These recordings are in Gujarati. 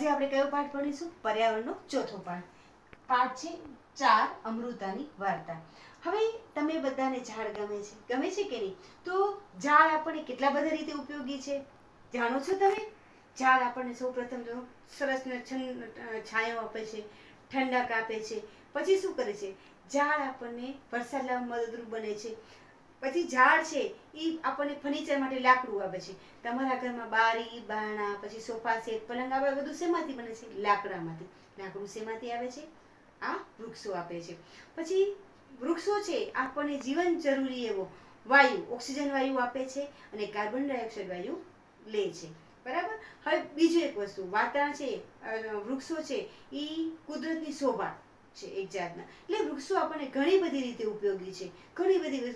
આજે આપણે કયો પાઠ ભણીશું પર્યાવરણનો ચોથો પાઠ પાઠ છે ચાર અમૃતાની વાર્તા હવે તમે બધાને ઝાડ ગમે છે ગમે છે કે નહીં તો ઝાડ આપણને કેટલા બધા રીતે ઉપયોગી છે જાણો છો તમે ઝાડ આપણને સૌપ્રથમ તો સરસ છાંયો આપે છે ઠંડક આપે છે પછી શું કરે છે ઝાડ આપણને વરસાદ લાવવા મદદરૂપ બને છે પછી ઝાડ છે એ આપણને ફર્નિચર માટે લાકડું આવે છે તમારા ઘરમાં બારી બારણા પછી સોફા સેટ પલંગ આવે બધું શેમાંથી બને છે લાકડામાંથી લાકડું શેમાંથી આવે છે આ વૃક્ષો આપે છે પછી વૃક્ષો છે આપણને જીવન જરૂરી એવો વાયુ ઓક્સિજન વાયુ આપે છે અને કાર્બન ડાયોક્સાઇડ વાયુ લે છે બરાબર હવે બીજું એક વસ્તુ વાતાવરણ છે વૃક્ષો છે એ કુદરતની શોભા છે એક જાતના એટલે વૃક્ષો આપણને ઘણી બધી રીતે ઉપયોગી છે ઘણી બધી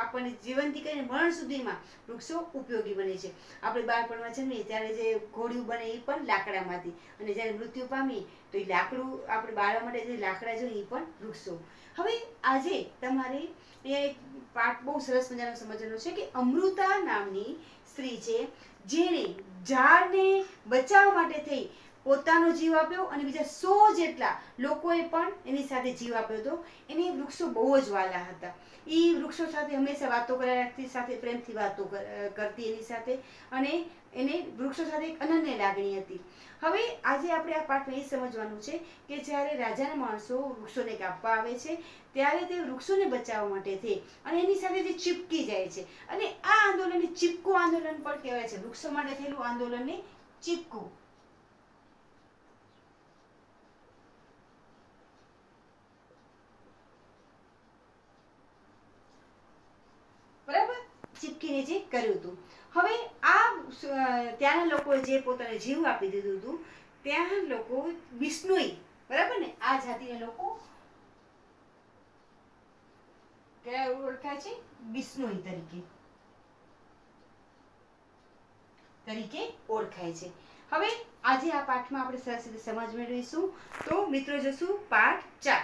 આપણને જીવનથી કરીને મરણ સુધીમાં વૃક્ષો ઉપયોગી બને છે આપણે બાળપણમાં જન્મીએ ત્યારે જે ઘોડિયું બને એ પણ લાકડામાંથી અને જ્યારે મૃત્યુ પામીએ તો એ લાકડું આપણે બાળવા માટે જે લાકડા જોઈએ એ પણ વૃક્ષો હવે આજે તમારે એ પાઠ બહુ સરસ મજાનો સમજવાનો છે કે અમૃતા નામની સ્ત્રી છે જેણે ઝાડને બચાવવા માટે થઈ પોતાનો જીવ આપ્યો અને બીજા સો જેટલા લોકોએ પણ એની સાથે જીવ આપ્યો હતો એને વૃક્ષો બહુ જ વાલા હતા એ વૃક્ષો સાથે હંમેશા વાતો કરતી સાથે પ્રેમથી વાતો કરતી એની સાથે અને એને વૃક્ષો સાથે એક અનન્ય લાગણી હતી હવે આજે આપણે આ પાઠમાં એ સમજવાનું છે કે જ્યારે રાજાના માણસો વૃક્ષોને કાપવા આવે છે ત્યારે તે વૃક્ષોને બચાવવા માટે થઈ અને એની સાથે જે ચીપકી જાય છે અને આ આંદોલનને ચીપકું આંદોલન પણ કહેવાય છે વૃક્ષો માટે થયેલું આંદોલનને ચીપકું જે કર્યું હતું હવે આ ત્યાંના લોકોએ જે પોતાને જીવ આપી દીધું હતું ત્યાં લોકો બિશ્નોઈ બરાબર ને આ જાતિના લોકો કયા ઓળખાય છે બિશ્નોઈ તરીકે તરીકે ઓળખાય છે હવે આજે આ પાઠમાં આપણે સરસ રીતે સમજ મેળવીશું તો મિત્રો જશું પાઠ ચાર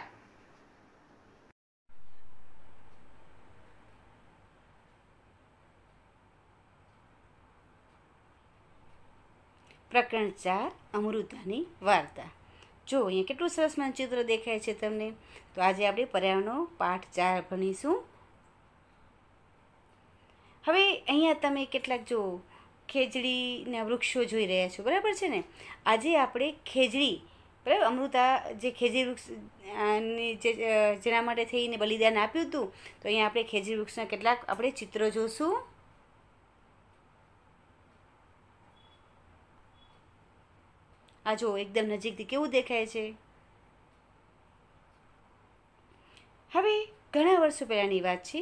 પ્રકરણ ચાર અમૃતાની વાર્તા જો અહીંયા કેટલું સરસ માનચિત્ર દેખાય છે તમને તો આજે આપણે પર્યાવરણનો પાઠ ચાર ભણીશું હવે અહીંયા તમે કેટલાક જો ખેજડીના વૃક્ષો જોઈ રહ્યા છો બરાબર છે ને આજે આપણે ખેજડી બરાબર અમૃતા જે ખેજડી વૃક્ષ જેના માટે થઈને બલિદાન આપ્યું હતું તો અહીંયા આપણે ખેજડી વૃક્ષના કેટલાક આપણે ચિત્રો જોશું આ જો એકદમ નજીકથી કેવું દેખાય છે હવે ઘણા વર્ષો પહેલાંની વાત છે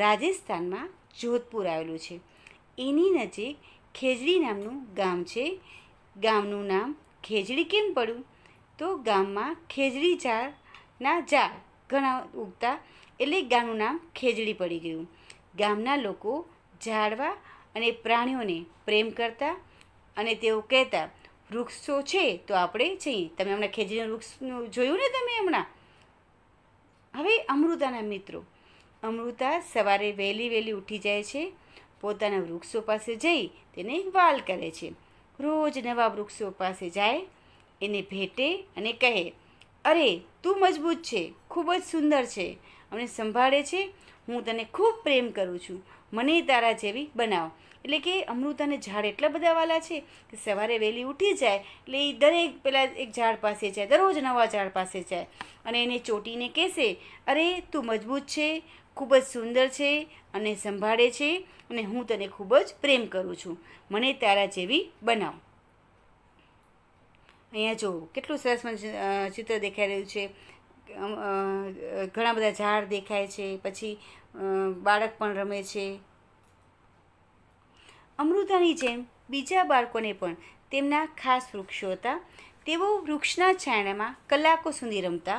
રાજસ્થાનમાં જોધપુર આવેલું છે એની નજીક ખેજડી નામનું ગામ છે ગામનું નામ ખેજડી કેમ પડ્યું તો ગામમાં ખેજડી ઝાડના ઝાડ ઘણા ઉગતા એટલે ગામનું નામ ખેજડી પડી ગયું ગામના લોકો ઝાડવા અને પ્રાણીઓને પ્રેમ કરતા અને તેઓ કહેતા વૃક્ષો છે તો આપણે જઈએ તમે હમણાં ખેજરીના વૃક્ષનું જોયું ને તમે હમણાં હવે અમૃતાના મિત્રો અમૃતા સવારે વહેલી વહેલી ઉઠી જાય છે પોતાના વૃક્ષો પાસે જઈ તેને વાલ કરે છે રોજ નવા વૃક્ષો પાસે જાય એને ભેટે અને કહે અરે તું મજબૂત છે ખૂબ જ સુંદર છે અમને સંભાળે છે હું તને ખૂબ પ્રેમ કરું છું મને તારા જેવી બનાવ એટલે કે અમૃત અને ઝાડ એટલા બધા વાલા છે કે સવારે વહેલી ઉઠી જાય એટલે એ દરેક પેલા એક ઝાડ પાસે જાય દરરોજ નવા ઝાડ પાસે જાય અને એને ચોટીને કહેશે અરે તું મજબૂત છે ખૂબ જ સુંદર છે અને સંભાળે છે અને હું તને ખૂબ જ પ્રેમ કરું છું મને તારા જેવી બનાવ અહીંયા જો કેટલું સરસ ચિત્ર દેખાઈ રહ્યું છે ઘણા બધા ઝાડ દેખાય છે પછી બાળક પણ રમે છે અમૃતાની જેમ બીજા બાળકોને પણ તેમના ખાસ વૃક્ષો હતા તેઓ વૃક્ષના છાંયડામાં કલાકો સુધી રમતા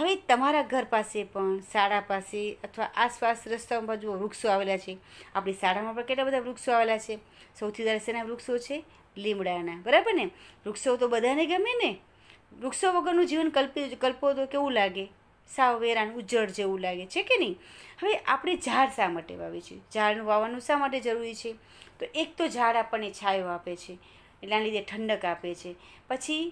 હવે તમારા ઘર પાસે પણ શાળા પાસે અથવા આસપાસ રસ્તા બાજુ વૃક્ષો આવેલા છે આપણી શાળામાં પણ કેટલા બધા વૃક્ષો આવેલા છે સૌથી દર્શના વૃક્ષો છે લીમડાના બરાબર ને વૃક્ષો તો બધાને ગમે ને વૃક્ષો વગરનું જીવન કલ્પી કલ્પો તો કેવું લાગે સાવ વેરાન ઉજ્જળ જેવું લાગે છે કે નહીં હવે આપણે ઝાડ શા માટે વાવીએ છીએ ઝાડનું વાવવાનું શા માટે જરૂરી છે તો એક તો ઝાડ આપણને છાંયો આપે છે એટલા લીધે ઠંડક આપે છે પછી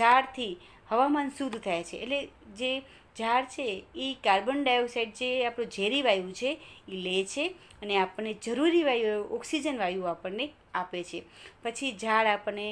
ઝાડથી હવામાન શુદ્ધ થાય છે એટલે જે ઝાડ છે એ કાર્બન ડાયોક્સાઇડ જે આપણો ઝેરી વાયુ છે એ લે છે અને આપણને જરૂરી વાયુ ઓક્સિજન વાયુ આપણને આપે છે પછી ઝાડ આપણને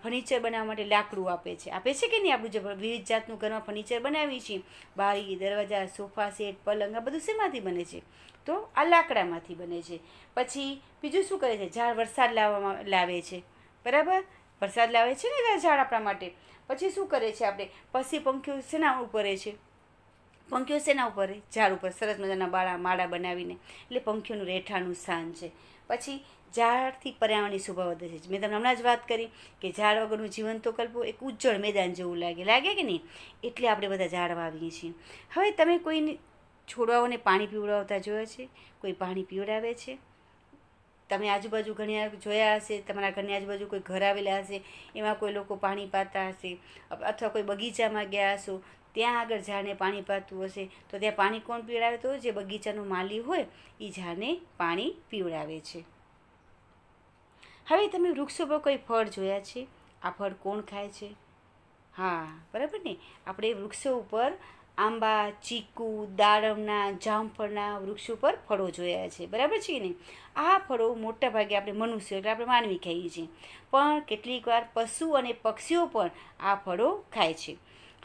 ફર્નિચર બનાવવા માટે લાકડું આપે છે આપે છે કે નહીં આપણું જે વિવિધ જાતનું ઘરમાં ફર્નિચર બનાવીએ છીએ બારી દરવાજા સોફા સેટ પલંગ આ બધું શેમાંથી બને છે તો આ લાકડામાંથી બને છે પછી બીજું શું કરે છે ઝાડ વરસાદ લાવવામાં લાવે છે બરાબર વરસાદ લાવે છે ને ઝાડ આપણા માટે પછી શું કરે છે આપણે પછી પંખીઓ શેના ઉપર છે પંખીઓ શેના ઉપર ઝાડ ઉપર સરસ મજાના બાળા માળા બનાવીને એટલે પંખીઓનું રહેઠાણનું સ્થાન છે પછી ઝાડથી પર્યાવરણની શોભા વધે છે મેં તમને હમણાં જ વાત કરી કે ઝાડ વગરનું જીવન તો કલ્પો એક ઉજ્જળ મેદાન જેવું લાગે લાગે કે નહીં એટલે આપણે બધા ઝાડ વાવીએ છીએ હવે તમે કોઈ છોડવાઓને પાણી પીવડાવતા જોયા છે કોઈ પાણી પીવડાવે છે તમે આજુબાજુ ઘણી જોયા હશે તમારા ઘરની આજુબાજુ કોઈ ઘર આવેલા હશે એમાં કોઈ લોકો પાણી પાતા હશે અથવા કોઈ બગીચામાં ગયા હશો ત્યાં આગળ ઝાડને પાણી પાતું હશે તો ત્યાં પાણી કોણ પીવડાવે તો જે બગીચાનો માલી હોય એ ઝાડને પાણી પીવડાવે છે હવે તમે વૃક્ષો પર કોઈ ફળ જોયા છે આ ફળ કોણ ખાય છે હા બરાબર ને આપણે વૃક્ષો ઉપર આંબા ચીકુ દાડમના જામફળના વૃક્ષો પર ફળો જોયા છે બરાબર છે ને આ ફળો મોટા ભાગે આપણે મનુષ્ય એટલે આપણે માનવી ખાઈએ છીએ પણ કેટલીક વાર પશુ અને પક્ષીઓ પણ આ ફળો ખાય છે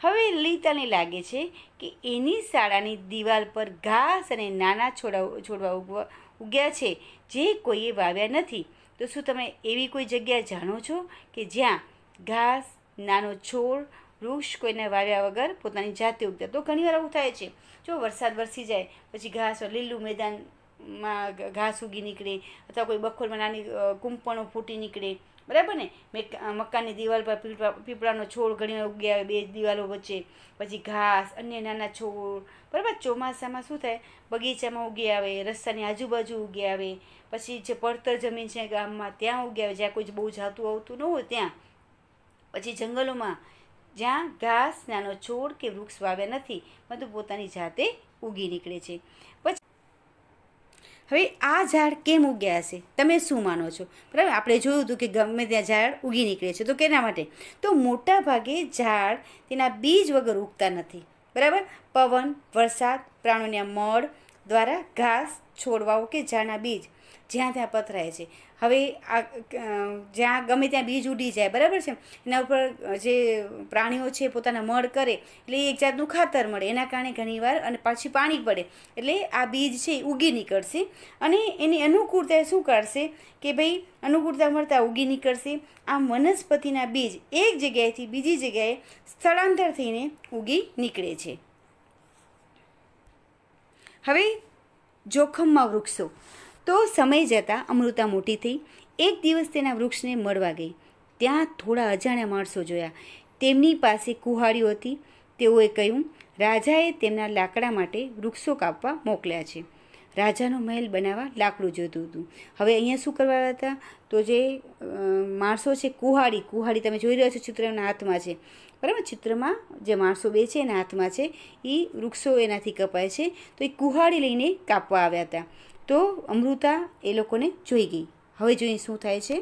હવે લલિતાને લાગે છે કે એની શાળાની દિવાલ પર ઘાસ અને નાના છોડા છોડવા ઉગ્યા છે જે કોઈએ વાવ્યા નથી તો શું તમે એવી કોઈ જગ્યા જાણો છો કે જ્યાં ઘાસ નાનો છોડ વૃક્ષ કોઈને વાવ્યા વગર પોતાની જાતે ઉગતા તો ઘણીવાર એવું થાય છે જો વરસાદ વરસી જાય પછી ઘાસ લીલું મેદાનમાં ઘાસ ઉગી નીકળે અથવા કોઈ બખોરમાં નાની કુંપણો ફૂટી નીકળે બરાબર ને મકાનની દિવાલ પર પીપળાનો છોડ ઘણીવાર આવે બે દિવાલો વચ્ચે પછી ઘાસ અન્ય નાના છોડ બરાબર ચોમાસામાં શું થાય બગીચામાં ઉગી આવે રસ્તાની આજુબાજુ ઉગી આવે પછી જે પડતર જમીન છે ગામમાં ત્યાં ઉગી આવે જ્યાં કોઈ બહુ જાતું આવતું ન હોય ત્યાં પછી જંગલોમાં જ્યાં ઘાસ નાનો છોડ કે વૃક્ષ વાવ્યા નથી પરંતુ પોતાની જાતે ઉગી નીકળે છે પછી હવે આ ઝાડ કેમ ઉગ્યા હશે તમે શું માનો છો બરાબર આપણે જોયું હતું કે ગમે ત્યાં ઝાડ ઉગી નીકળે છે તો કેના માટે તો મોટા ભાગે ઝાડ તેના બીજ વગર ઉગતા નથી બરાબર પવન વરસાદ પ્રાણીઓના મળ દ્વારા ઘાસ છોડવાઓ કે ઝાડના બીજ જ્યાં ત્યાં પથરાય છે હવે આ જ્યાં ગમે ત્યાં બીજ ઉડી જાય બરાબર છે એના ઉપર જે પ્રાણીઓ છે પોતાના મળ કરે એટલે એક જાતનું ખાતર મળે એના કારણે ઘણીવાર અને પાછી પાણી પડે એટલે આ બીજ છે એ ઉગી નીકળશે અને એની અનુકૂળતા શું કરશે કે ભાઈ અનુકૂળતા મળતા ઉગી નીકળશે આમ વનસ્પતિના બીજ એક જગ્યાએથી બીજી જગ્યાએ સ્થળાંતર થઈને ઉગી નીકળે છે હવે જોખમમાં વૃક્ષો તો સમય જતાં અમૃતા મોટી થઈ એક દિવસ તેના વૃક્ષને મળવા ગઈ ત્યાં થોડા અજાણ્યા માણસો જોયા તેમની પાસે કુહાડીઓ હતી તેઓએ કહ્યું રાજાએ તેમના લાકડા માટે વૃક્ષો કાપવા મોકલ્યા છે રાજાનો મહેલ બનાવવા લાકડું જોતું હતું હવે અહીંયા શું કરવા હતા તો જે માણસો છે કુહાડી કુહાડી તમે જોઈ રહ્યા છો ચિત્ર એમના હાથમાં છે બરાબર ચિત્રમાં જે માણસો બે છે એના હાથમાં છે એ વૃક્ષો એનાથી કપાય છે તો એ કુહાડી લઈને કાપવા આવ્યા હતા તો અમૃતા એ લોકોને જોઈ ગઈ હવે જોઈને શું થાય છે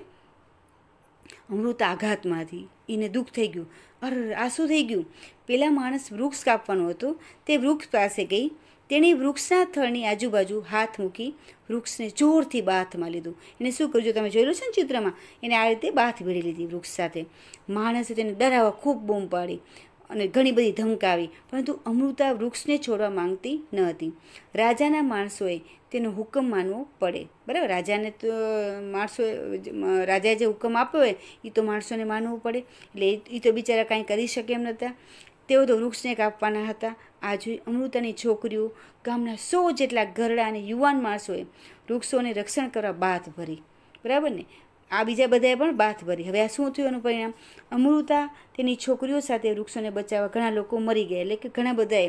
અમૃત આઘાતમાંથી એને દુઃખ થઈ ગયું અર આ શું થઈ ગયું પેલા માણસ વૃક્ષ કાપવાનો હતો તે વૃક્ષ પાસે ગઈ તેણે વૃક્ષના થળની આજુબાજુ હાથ મૂકી વૃક્ષને જોરથી બાથમાં લીધું એને શું કર્યું તમે જોયેલું છે ને ચિત્રમાં એને આ રીતે બાથ ભેળી લીધી વૃક્ષ સાથે માણસે તેને ડરાવવા ખૂબ બૂમ પાડી અને ઘણી બધી ધમકાવી પરંતુ અમૃતા વૃક્ષને છોડવા માંગતી ન હતી રાજાના માણસોએ તેનો હુકમ માનવો પડે બરાબર રાજાને તો માણસો રાજાએ જે હુકમ આપ્યો હોય એ તો માણસોને માનવું પડે એટલે એ તો બિચારા કાંઈ કરી શકે એમ નહોતા તેઓ તો વૃક્ષને કાપવાના હતા આજે અમૃતાની છોકરીઓ ગામના સો જેટલા ઘરડા અને યુવાન માણસોએ વૃક્ષોને રક્ષણ કરવા બાથ ભરી બરાબર ને આ બીજા બધાએ પણ બાથ ભરી હવે આ શું થયું એનું પરિણામ અમૃતા તેની છોકરીઓ સાથે વૃક્ષોને બચાવવા ઘણા લોકો મરી ગયા એટલે કે ઘણા બધાએ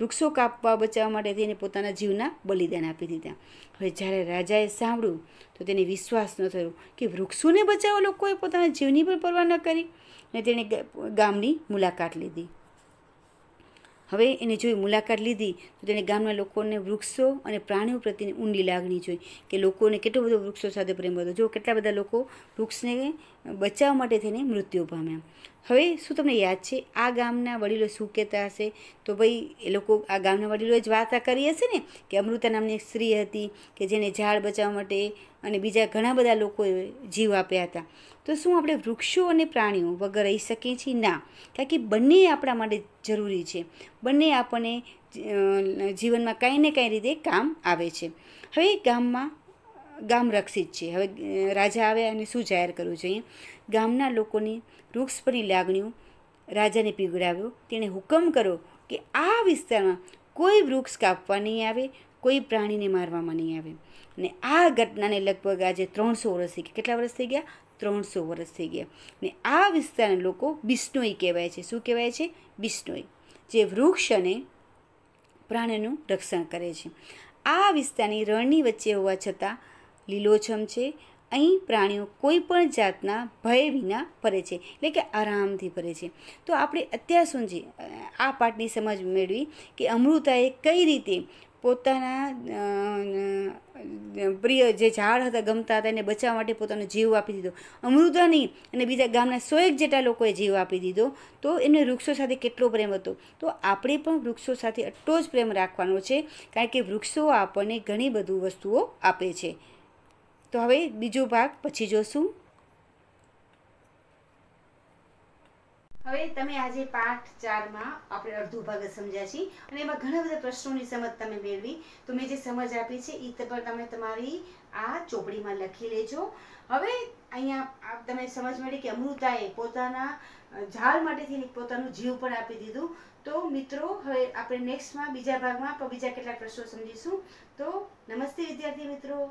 વૃક્ષો કાપવા બચાવવા માટે તેને પોતાના જીવના બલિદાન આપી દીધા હવે જ્યારે રાજાએ સાંભળ્યું તો તેને વિશ્વાસ ન થયો કે વૃક્ષોને બચાવવા લોકોએ પોતાના જીવની પણ પરવા ન કરી અને તેણે ગામની મુલાકાત લીધી હવે એને જોઈ મુલાકાત લીધી તો તેણે ગામના લોકોને વૃક્ષો અને પ્રાણીઓ પ્રત્યેની ઊંડી લાગણી જોઈ કે લોકોને કેટલો બધો વૃક્ષો સાથે પ્રેમ હતો જો કેટલા બધા લોકો વૃક્ષને બચાવવા માટે થઈને મૃત્યુ પામ્યા હવે શું તમને યાદ છે આ ગામના વડીલો શું કહેતા હશે તો ભાઈ એ લોકો આ ગામના વડીલોએ જ વાર્તા કરી હશે ને કે અમૃતા નામની એક સ્ત્રી હતી કે જેને ઝાડ બચાવવા માટે અને બીજા ઘણા બધા લોકોએ જીવ આપ્યા હતા તો શું આપણે વૃક્ષો અને પ્રાણીઓ વગર રહી શકીએ છીએ ના કારણ કે બંને આપણા માટે જરૂરી છે બંને આપણને જીવનમાં કાંઈ ને કાંઈ રીતે કામ આવે છે હવે ગામમાં ગામ રક્ષિત છે હવે રાજા આવે અને શું જાહેર કરવું જોઈએ ગામના લોકોની વૃક્ષ પરની લાગણીઓ રાજાને પીગળાવ્યો તેણે હુકમ કર્યો કે આ વિસ્તારમાં કોઈ વૃક્ષ કાપવા નહીં આવે કોઈ પ્રાણીને મારવામાં નહીં આવે ને આ ઘટનાને લગભગ આજે ત્રણસો વર્ષ થઈ ગયા કેટલા વર્ષ થઈ ગયા ત્રણસો વર્ષ થઈ ગયા ને આ વિસ્તારના લોકો બિશ્નોઈ કહેવાય છે શું કહેવાય છે બિશ્નોઈ જે વૃક્ષ અને પ્રાણીનું રક્ષણ કરે છે આ વિસ્તારની રણની વચ્ચે હોવા છતાં લીલોછમ છે અહીં પ્રાણીઓ કોઈ પણ જાતના ભય વિના ફરે છે એટલે કે આરામથી ફરે છે તો આપણે અત્યાર સુધી આ પાઠની સમજ મેળવી કે અમૃતાએ કઈ રીતે પોતાના પ્રિય જે ઝાડ હતા ગમતા હતા એને બચાવવા માટે પોતાનો જીવ આપી દીધો અમૃતા નહીં અને બીજા ગામના સોએક જેટલા લોકોએ જીવ આપી દીધો તો એમને વૃક્ષો સાથે કેટલો પ્રેમ હતો તો આપણે પણ વૃક્ષો સાથે એટલો જ પ્રેમ રાખવાનો છે કારણ કે વૃક્ષો આપણને ઘણી બધું વસ્તુઓ આપે છે તો હવે બીજો ભાગ પછી જોશું હવે તમે આજે પાઠ ચારમાં આપણે અડધો ભાગ સમજ્યા છીએ અને એમાં ઘણા બધા પ્રશ્નોની સમજ તમે મેળવી તો મેં જે સમજ આપી છે એ પર તમે તમારી આ ચોપડીમાં લખી લેજો હવે અહીંયા તમે સમજ મળી કે અમૃતાએ પોતાના ઝાડ માટેથી પોતાનું જીવ પણ આપી દીધું તો મિત્રો હવે આપણે નેક્સ્ટમાં બીજા ભાગમાં બીજા કેટલાક પ્રશ્નો સમજીશું તો નમસ્તે વિદ્યાર્થી મિત્રો